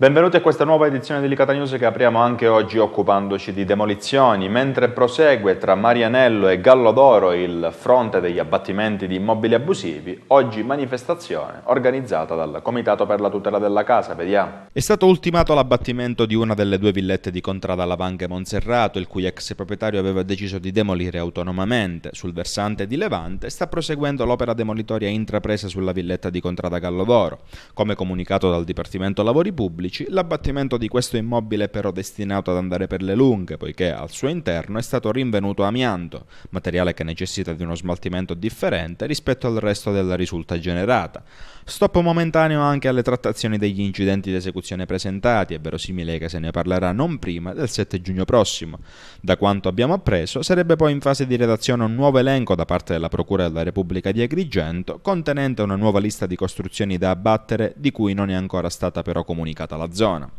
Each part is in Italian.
Benvenuti a questa nuova edizione di Licata News che apriamo anche oggi occupandoci di demolizioni, mentre prosegue tra Marianello e Gallo d'Oro il fronte degli abbattimenti di immobili abusivi, oggi manifestazione organizzata dal Comitato per la tutela della casa, vediamo. È stato ultimato l'abbattimento di una delle due villette di Contrada e Monserrato, il cui ex proprietario aveva deciso di demolire autonomamente. Sul versante di Levante sta proseguendo l'opera demolitoria intrapresa sulla villetta di Contrada Gallo d'Oro. Come comunicato dal Dipartimento Lavori Pubblici, pubblici, l'abbattimento di questo immobile è però destinato ad andare per le lunghe, poiché al suo interno è stato rinvenuto amianto, materiale che necessita di uno smaltimento differente rispetto al resto della risulta generata. Stop momentaneo anche alle trattazioni degli incidenti di esecuzione presentati, è verosimile che se ne parlerà non prima del 7 giugno prossimo. Da quanto abbiamo appreso, sarebbe poi in fase di redazione un nuovo elenco da parte della Procura della Repubblica di Agrigento, contenente una nuova lista di costruzioni da abbattere di cui non è ancora stata però comunicata la zona.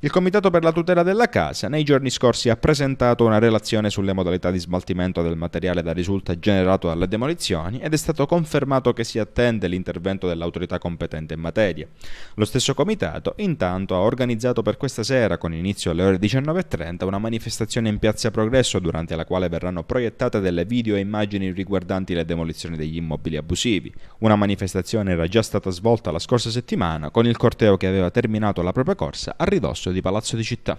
Il Comitato per la tutela della casa nei giorni scorsi ha presentato una relazione sulle modalità di smaltimento del materiale da risulta generato dalle demolizioni ed è stato confermato che si attende l'intervento dell'autorità competente in materia. Lo stesso Comitato intanto ha organizzato per questa sera, con inizio alle ore 19.30, una manifestazione in Piazza Progresso durante la quale verranno proiettate delle video e immagini riguardanti le demolizioni degli immobili abusivi. Una manifestazione era già stata svolta la scorsa settimana con il corteo che aveva terminato la propria corsa a ridosso D'Urso di Palazzo di Città.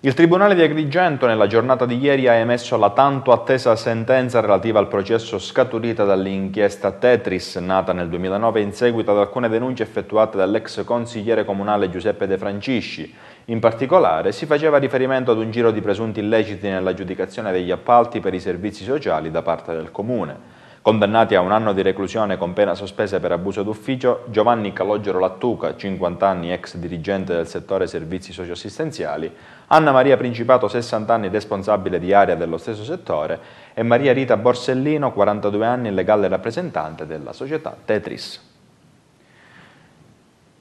Il Tribunale di Agrigento nella giornata di ieri ha emesso la tanto attesa sentenza relativa al processo scaturita dall'inchiesta Tetris, nata nel 2009 in seguito ad alcune denunce effettuate dall'ex consigliere comunale Giuseppe De Francisci. In particolare si faceva riferimento ad un giro di presunti illeciti nell'aggiudicazione degli appalti per i servizi sociali da parte del Comune. Condannati a un anno di reclusione con pena sospesa per abuso d'ufficio, Giovanni Calogero Lattuca, 50 anni, ex dirigente del settore servizi socioassistenziali, Anna Maria Principato, 60 anni, responsabile di area dello stesso settore, e Maria Rita Borsellino, 42 anni, legale rappresentante della società Tetris.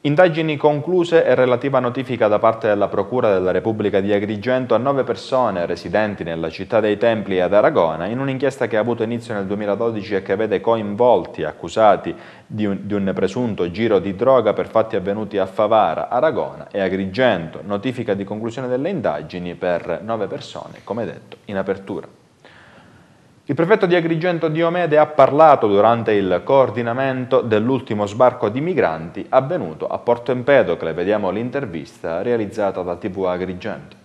Indagini concluse e relativa notifica da parte della Procura della Repubblica di Agrigento a nove persone residenti nella città dei Templi ad Aragona in un'inchiesta che ha avuto inizio nel 2012 e che vede coinvolti accusati di un, di un, presunto giro di droga per fatti avvenuti a Favara, Aragona e Agrigento. Notifica di conclusione delle indagini per nove persone, come detto in apertura. Il prefetto di Agrigento Diomede ha parlato durante il coordinamento dell'ultimo sbarco di migranti avvenuto a Porto Empedocle. Vediamo l'intervista realizzata da TV Agrigento.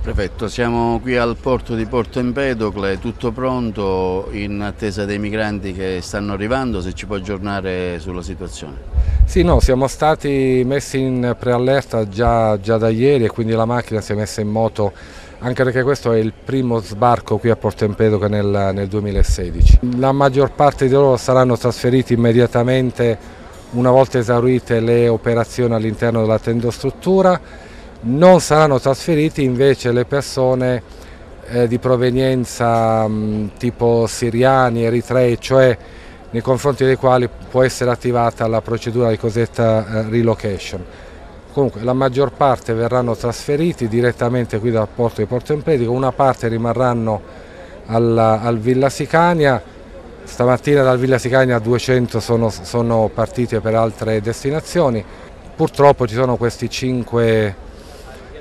Prefetto, siamo qui al porto di Porto Empedocle, tutto pronto in attesa dei migranti che stanno arrivando, se ci può aggiornare sulla situazione. Sì, no, siamo stati messi in preallerta già, già da ieri e quindi la macchina si è messa in moto anche perché questo è il primo sbarco qui a Porto Empedoca nel, nel 2016. La maggior parte di loro saranno trasferiti immediatamente una volta esaurite le operazioni all'interno della tendostruttura, non saranno trasferiti invece le persone eh, di provenienza mh, mm, tipo siriani, eritrei, cioè nei confronti dei quali può essere attivata la procedura di cosiddetta eh, relocation. Comunque la maggior parte verranno trasferiti direttamente qui dal porto di Porto Empedico, una parte rimarranno alla, al Villa Sicania, stamattina dal Villa Sicania 200 sono, sono partite per altre destinazioni, purtroppo ci sono questi 5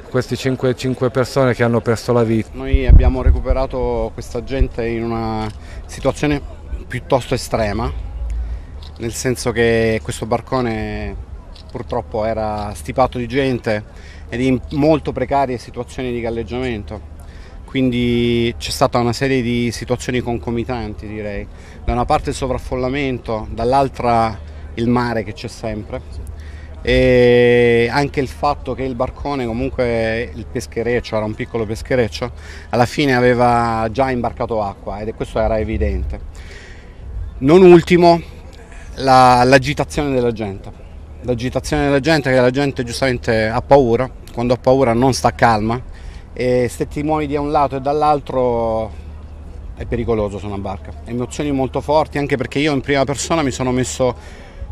queste 5, 5, persone che hanno perso la vita. Noi abbiamo recuperato questa gente in una situazione piuttosto estrema, nel senso che questo barcone purtroppo era stipato di gente ed in molto precarie situazioni di galleggiamento. Quindi c'è stata una serie di situazioni concomitanti, direi. Da una parte il sovraffollamento, dall'altra il mare che c'è sempre e anche il fatto che il barcone, comunque il peschereccio, era un piccolo peschereccio, alla fine aveva già imbarcato acqua ed questo era evidente. Non ultimo, la, l'agitazione della gente l'agitazione della gente, che la gente giustamente ha paura, quando ha paura non sta calma e se ti muovi da un lato e dall'altro è pericoloso su una barca. Emozioni molto forti anche perché io in prima persona mi sono messo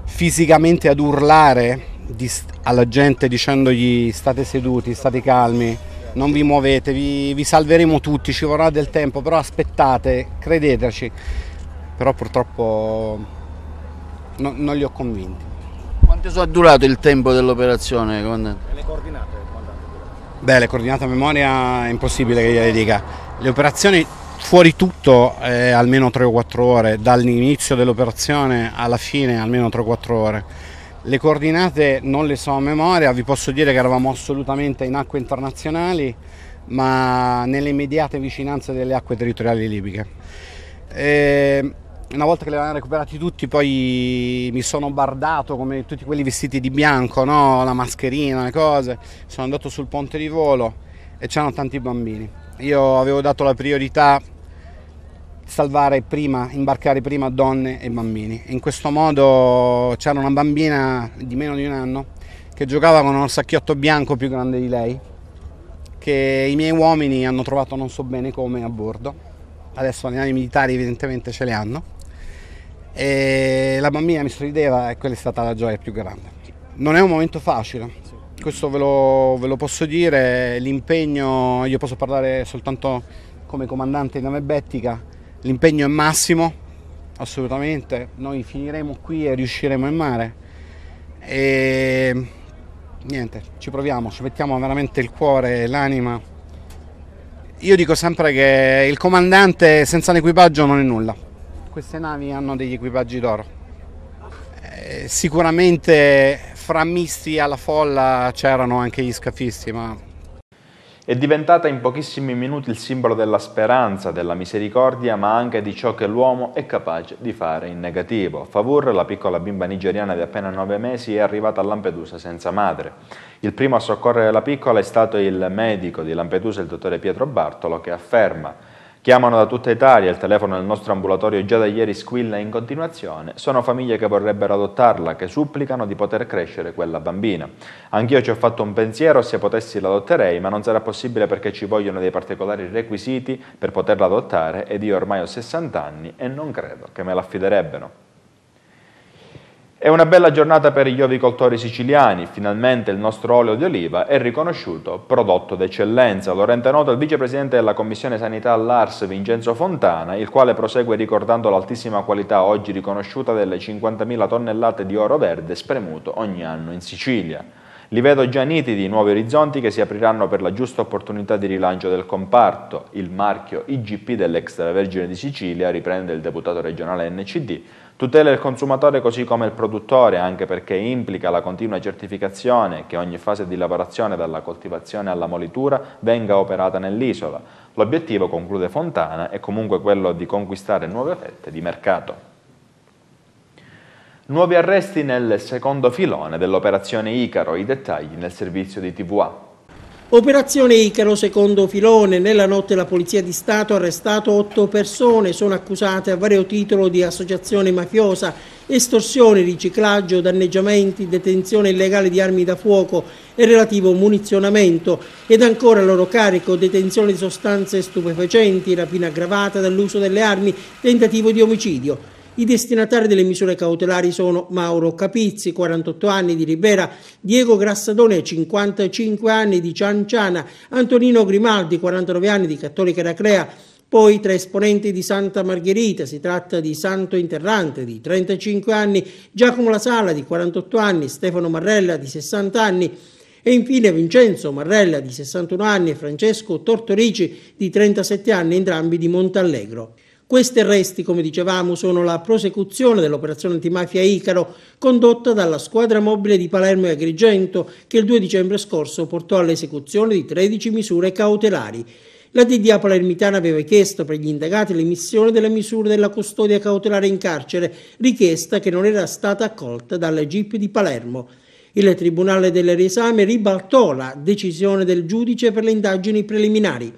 fisicamente ad urlare alla gente dicendogli state seduti, state calmi, non vi muovete, vi, vi salveremo tutti, ci vorrà del tempo, però aspettate, credeteci. Però purtroppo no, non li ho convinti. Quanto è durato il tempo dell'operazione, comandante? le coordinate, Beh, le coordinate a memoria è impossibile che gliele dica. Le operazioni fuori tutto eh, almeno 3 o 4 ore, dall'inizio dell'operazione alla fine almeno 3 o 4 ore. Le coordinate non le so a memoria, vi posso dire che eravamo assolutamente in acque internazionali, ma nelle immediate vicinanze delle acque territoriali libiche. E ehm, una volta che li avevano recuperati tutti poi mi sono bardato come tutti quelli vestiti di bianco, no? la mascherina, le cose, sono andato sul ponte di volo e c'erano tanti bambini. Io avevo dato la priorità salvare prima, imbarcare prima donne e bambini. In questo modo c'era una bambina di meno di un anno che giocava con un sacchiotto bianco più grande di lei, che i miei uomini hanno trovato non so bene come a bordo. Adesso le navi militari evidentemente ce le hanno e la bambina mi sorrideva e quella è stata la gioia più grande. Non è un momento facile, questo ve lo, ve lo posso dire, l'impegno, io posso parlare soltanto come comandante di nave Bettica, l'impegno è massimo, assolutamente, noi finiremo qui e riusciremo in mare e niente, ci proviamo, ci mettiamo veramente il cuore, e l'anima. Io dico sempre che il comandante senza l'equipaggio non è nulla queste navi hanno degli equipaggi d'oro. Eh, sicuramente fra misti alla folla c'erano anche gli scafisti, ma... È diventata in pochissimi minuti il simbolo della speranza, della misericordia, ma anche di ciò che l'uomo è capace di fare in negativo. Favour, la piccola bimba nigeriana di appena 9 mesi, è arrivata a Lampedusa senza madre. Il primo a soccorrere la piccola è stato il medico di Lampedusa, il dottore Pietro Bartolo, che afferma Chiamano da tutta Italia, il telefono del nostro ambulatorio già da ieri squilla in continuazione, sono famiglie che vorrebbero adottarla, che supplicano di poter crescere quella bambina. Anch'io ci ho fatto un pensiero, se potessi l'adotterei, ma non sarà possibile perché ci vogliono dei particolari requisiti per poterla adottare ed io ormai ho 60 anni e non credo che me l'affiderebbero. È una bella giornata per gli ovicoltori siciliani, finalmente il nostro olio di oliva è riconosciuto prodotto d'eccellenza. Lo rende noto il vicepresidente della Commissione Sanità Lars Vincenzo Fontana, il quale prosegue ricordando l'altissima qualità oggi riconosciuta delle 50.000 tonnellate di oro verde spremuto ogni anno in Sicilia. Li vedo già nitidi i nuovi orizzonti che si apriranno per la giusta opportunità di rilancio del comparto. Il marchio IGP dell'Extravergine di Sicilia, riprende il deputato regionale NCD, tutela il consumatore così come il produttore, anche perché implica la continua certificazione che ogni fase di lavorazione dalla coltivazione alla molitura venga operata nell'isola. L'obiettivo, conclude Fontana, è comunque quello di conquistare nuove fette di mercato. Nuovi arresti nel secondo filone dell'operazione Icaro, i dettagli nel servizio di TVA. Operazione Icaro secondo filone. Nella notte la Polizia di Stato ha arrestato otto persone, sono accusate a vario titolo di associazione mafiosa, estorsione, riciclaggio, danneggiamenti, detenzione illegale di armi da fuoco e relativo munizionamento ed ancora a loro carico detenzione di sostanze stupefacenti, rapina aggravata dall'uso delle armi, tentativo di omicidio. I destinatari delle misure cautelari sono Mauro Capizzi, 48 anni di Ribera, Diego Grassadone, 55 anni di Cianciana, Antonino Grimaldi, 49 anni di Cattolica Eraclea, poi tre esponenti di Santa Margherita, si tratta di Santo Interrante di 35 anni, Giacomo La Sala di 48 anni, Stefano Marrella di 60 anni e infine Vincenzo Marrella di 61 anni e Francesco Tortorici di 37 anni, entrambi di Montallegro. Questi arresti, come dicevamo, sono la prosecuzione dell'operazione antimafia Icaro condotta dalla squadra mobile di Palermo e Agrigento che il 2 dicembre scorso portò all'esecuzione di 13 misure cautelari. La DDA palermitana aveva chiesto per gli indagati l'emissione delle misure della custodia cautelare in carcere, richiesta che non era stata accolta dalla GIP di Palermo. Il Tribunale del Riesame ribaltò la decisione del giudice per le indagini preliminari.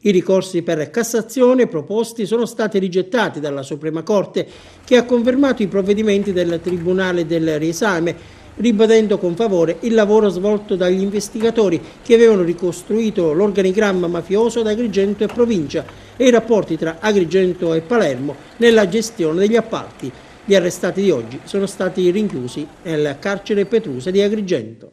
I ricorsi per Cassazione proposti sono stati rigettati dalla Suprema Corte, che ha confermato i provvedimenti del Tribunale del Riesame, ribadendo con favore il lavoro svolto dagli investigatori che avevano ricostruito l'organigramma mafioso ad Agrigento e provincia e i rapporti tra Agrigento e Palermo nella gestione degli appalti. Gli arrestati di oggi sono stati rinchiusi nel carcere Petrusa di Agrigento.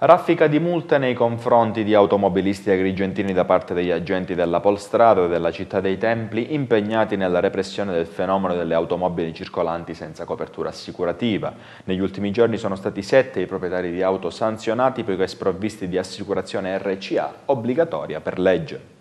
Raffica di multe nei confronti di automobilisti agrigentini da parte degli agenti della Polstrada e della Città dei Templi impegnati nella repressione del fenomeno delle automobili circolanti senza copertura assicurativa. Negli ultimi giorni sono stati sette i proprietari di auto sanzionati poiché sprovvisti di assicurazione RCA obbligatoria per legge.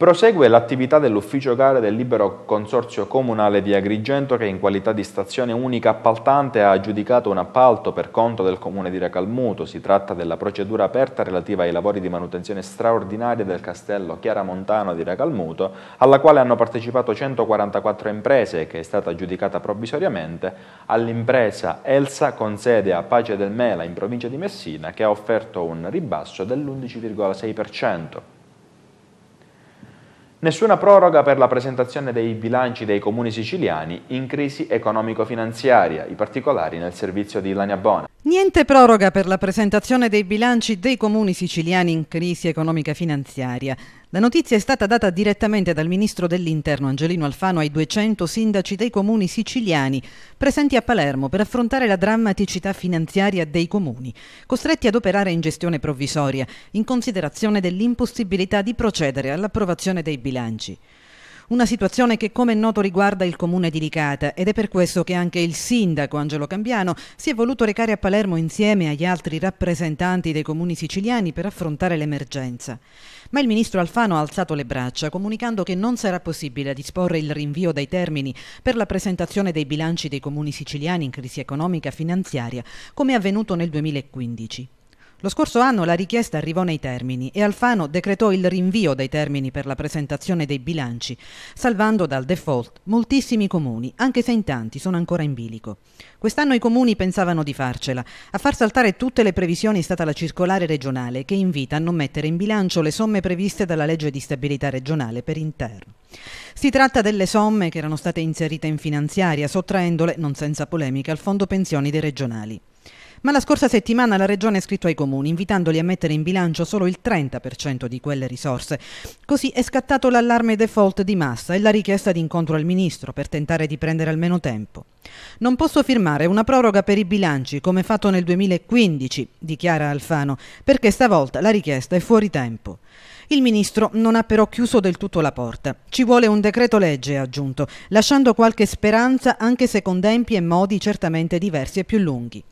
Prosegue l'attività dell'ufficio gare del libero consorzio comunale di Agrigento che in qualità di stazione unica appaltante ha aggiudicato un appalto per conto del comune di Recalmuto. Si tratta della procedura aperta relativa ai lavori di manutenzione straordinaria del castello Chiaramontano di Recalmuto alla quale hanno partecipato 144 imprese e che è stata aggiudicata provvisoriamente all'impresa Elsa con sede a Pace del Mela in provincia di Messina che ha offerto un ribasso dell'11,6%. Nessuna proroga per la presentazione dei bilanci dei comuni siciliani in crisi economico-finanziaria, i particolari nel servizio di Ilania Bona. Niente proroga per la presentazione dei bilanci dei comuni siciliani in crisi economica-finanziaria. La notizia è stata data direttamente dal ministro dell'Interno Angelino Alfano ai 200 sindaci dei comuni siciliani presenti a Palermo per affrontare la drammaticità finanziaria dei comuni, costretti ad operare in gestione provvisoria in considerazione dell'impossibilità di procedere all'approvazione dei bilanci bilanci. Una situazione che come è noto riguarda il comune di Licata ed è per questo che anche il sindaco Angelo Cambiano si è voluto recare a Palermo insieme agli altri rappresentanti dei comuni siciliani per affrontare l'emergenza. Ma il ministro Alfano ha alzato le braccia comunicando che non sarà possibile disporre il rinvio dei termini per la presentazione dei bilanci dei comuni siciliani in crisi economica e finanziaria come è avvenuto nel 2015. Lo scorso anno la richiesta arrivò nei termini e Alfano decretò il rinvio dei termini per la presentazione dei bilanci, salvando dal default moltissimi comuni, anche se in tanti sono ancora in bilico. Quest'anno i comuni pensavano di farcela. A far saltare tutte le previsioni è stata la circolare regionale che invita a non mettere in bilancio le somme previste dalla legge di stabilità regionale per interno. Si tratta delle somme che erano state inserite in finanziaria, sottraendole, non senza polemica, al fondo pensioni dei regionali. Ma la scorsa settimana la Regione ha scritto ai comuni invitandoli a mettere in bilancio solo il 30% di quelle risorse. Così è scattato l'allarme default di massa e la richiesta di incontro al Ministro per tentare di prendere almeno tempo. Non posso firmare una proroga per i bilanci come fatto nel 2015, dichiara Alfano, perché stavolta la richiesta è fuori tempo. Il ministro non ha però chiuso del tutto la porta. Ci vuole un decreto legge, ha aggiunto, lasciando qualche speranza anche se con tempi e modi certamente diversi e più lunghi.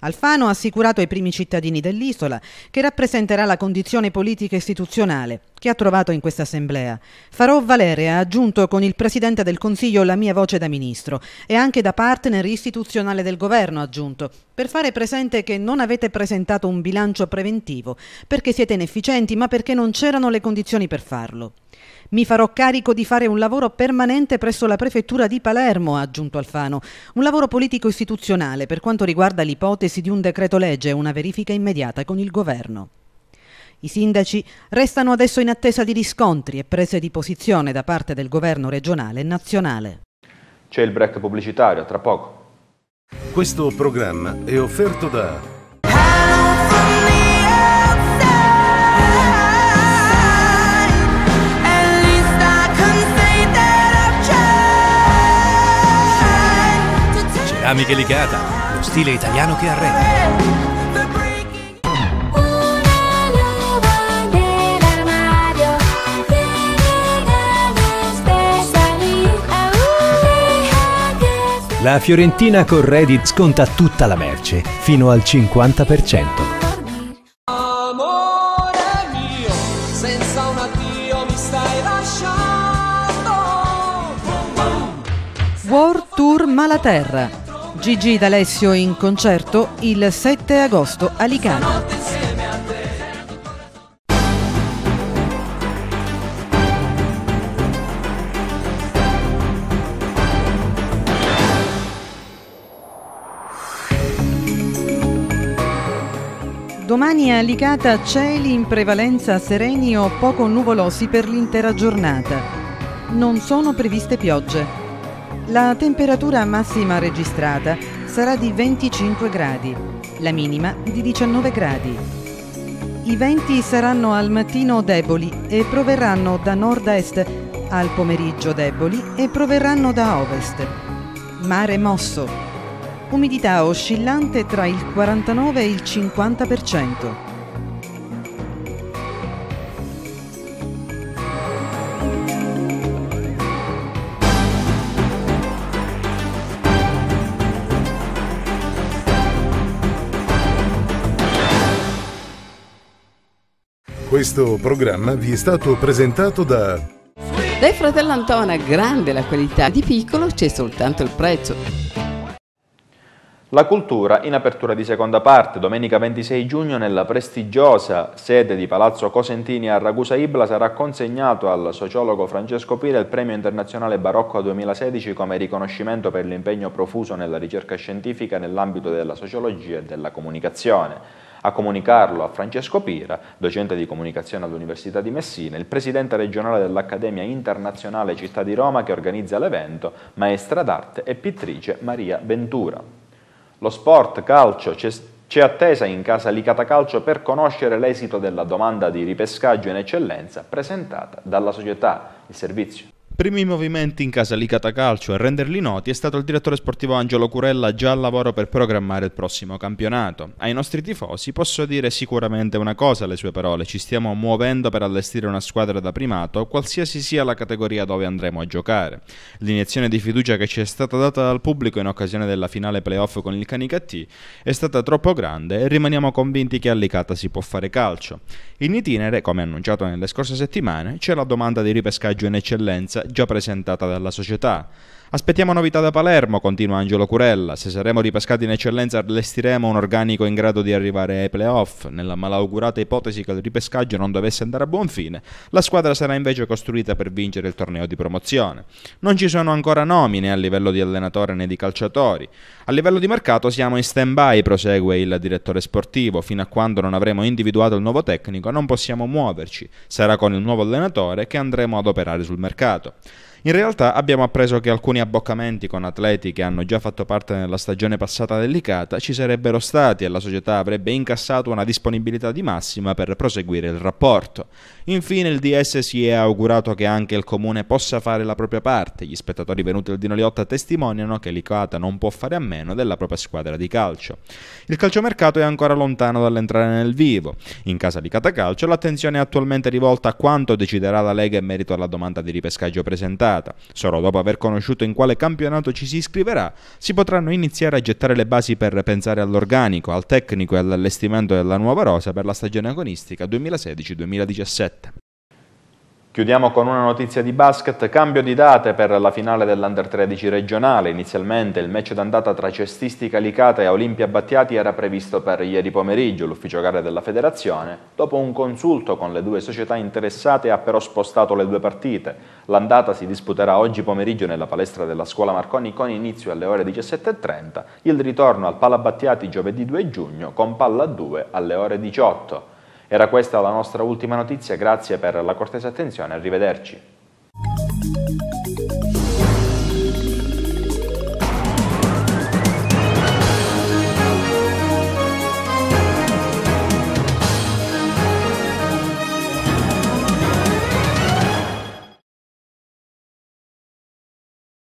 Alfano ha assicurato ai primi cittadini dell'isola che rappresenterà la condizione politica istituzionale che ha trovato in questa assemblea. Farò valere ha aggiunto con il Presidente del Consiglio la mia voce da Ministro e anche da partner istituzionale del Governo, ha aggiunto, per fare presente che non avete presentato un bilancio preventivo perché siete inefficienti ma perché non c'erano le condizioni per farlo. Mi farò carico di fare un lavoro permanente presso la prefettura di Palermo, ha aggiunto Alfano. Un lavoro politico istituzionale per quanto riguarda l'ipotesi di un decreto legge e una verifica immediata con il governo. I sindaci restano adesso in attesa di riscontri e prese di posizione da parte del governo regionale e nazionale. C'è il break pubblicitario, tra poco. Questo programma è offerto da ceramica legata, lo stile italiano che arreda. La Fiorentina con Reddit sconta tutta la merce, fino al 50%. Amore mio, senza un addio mi stai lasciando. World Tour Malaterra Gigi D'Alessio in concerto il 7 agosto a Licano. Domani a Licata cieli in prevalenza sereni o poco nuvolosi per l'intera giornata. Non sono previste piogge. La temperatura massima registrata sarà di 25 gradi, la minima di 19 gradi. I venti saranno al mattino deboli e proverranno da nord-est, al pomeriggio deboli e proverranno da ovest. Mare mosso. Umidità oscillante tra il 49 e il 50%. Questo programma vi è stato presentato da Dai fratello Antona, grande la qualità, di piccolo c'è soltanto il prezzo. La cultura in apertura di seconda parte, domenica 26 giugno nella prestigiosa sede di Palazzo Cosentini a Ragusa Ibla sarà consegnato al sociologo Francesco Pira il premio internazionale Barocco 2016 come riconoscimento per l'impegno profuso nella ricerca scientifica nell'ambito della sociologia e della comunicazione. A comunicarlo a Francesco Pira, docente di comunicazione all'Università di Messina, il presidente regionale dell'Accademia Internazionale Città di Roma che organizza l'evento, maestra d'arte e pittrice Maria Ventura. Lo sport calcio c'è attesa in casa Licata Calcio per conoscere l'esito della domanda di ripescaggio in eccellenza presentata dalla società. Il servizio. Primi movimenti in casa Licata calcio e renderli noti è stato il direttore sportivo Angelo Curella già al lavoro per programmare il prossimo campionato. Ai nostri tifosi posso dire sicuramente una cosa alle sue parole, ci stiamo muovendo per allestire una squadra da primato, qualsiasi sia la categoria dove andremo a giocare. L'iniezione di fiducia che ci è stata data dal pubblico in occasione della finale playoff con il Canicattì è stata troppo grande e rimaniamo convinti che a Licata si può fare calcio. In itinere, come annunciato nelle scorse settimane, c'è la domanda di ripescaggio in eccellenza già presentata dalla società Aspettiamo novità da Palermo, continua Angelo Curella. Se saremo ripescati in eccellenza allestiremo un organico in grado di arrivare ai playoff. Nella malaugurata ipotesi che il ripescaggio non dovesse andare a buon fine, la squadra sarà invece costruita per vincere il torneo di promozione. Non ci sono ancora nomi né a livello di allenatore né di calciatori. A livello di mercato siamo in stand-by, prosegue il direttore sportivo. Fino a quando non avremo individuato il nuovo tecnico non possiamo muoverci. Sarà con il nuovo allenatore che andremo ad operare sul mercato. In realtà abbiamo appreso che alcuni abboccamenti con atleti che hanno già fatto parte nella stagione passata delicata ci sarebbero stati e la società avrebbe incassato una disponibilità di massima per proseguire il rapporto. Infine il DS si è augurato che anche il comune possa fare la propria parte. Gli spettatori venuti al Dino Liotta testimoniano che l'Icata non può fare a meno della propria squadra di calcio. Il calciomercato è ancora lontano dall'entrare nel vivo. In casa di Catacalcio l'attenzione è attualmente rivolta a quanto deciderà la Lega in merito alla domanda di ripescaggio presentata puntata, solo dopo aver conosciuto in quale campionato ci si iscriverà, si potranno iniziare a gettare le basi per pensare all'organico, al tecnico e all'allestimento della nuova rosa per la stagione agonistica 2016-2017. Chiudiamo con una notizia di basket, cambio di date per la finale dell'Under 13 regionale. Inizialmente il match d'andata tra Cestisti Calicata e Olimpia Battiati era previsto per ieri pomeriggio. L'ufficio gare della federazione, dopo un consulto con le due società interessate, ha però spostato le due partite. L'andata si disputerà oggi pomeriggio nella palestra della scuola Marconi con inizio alle ore 17.30, il ritorno al Pala Battiati giovedì 2 giugno con palla 2 alle ore 18. Era questa la nostra ultima notizia, grazie per la cortesa attenzione, arrivederci.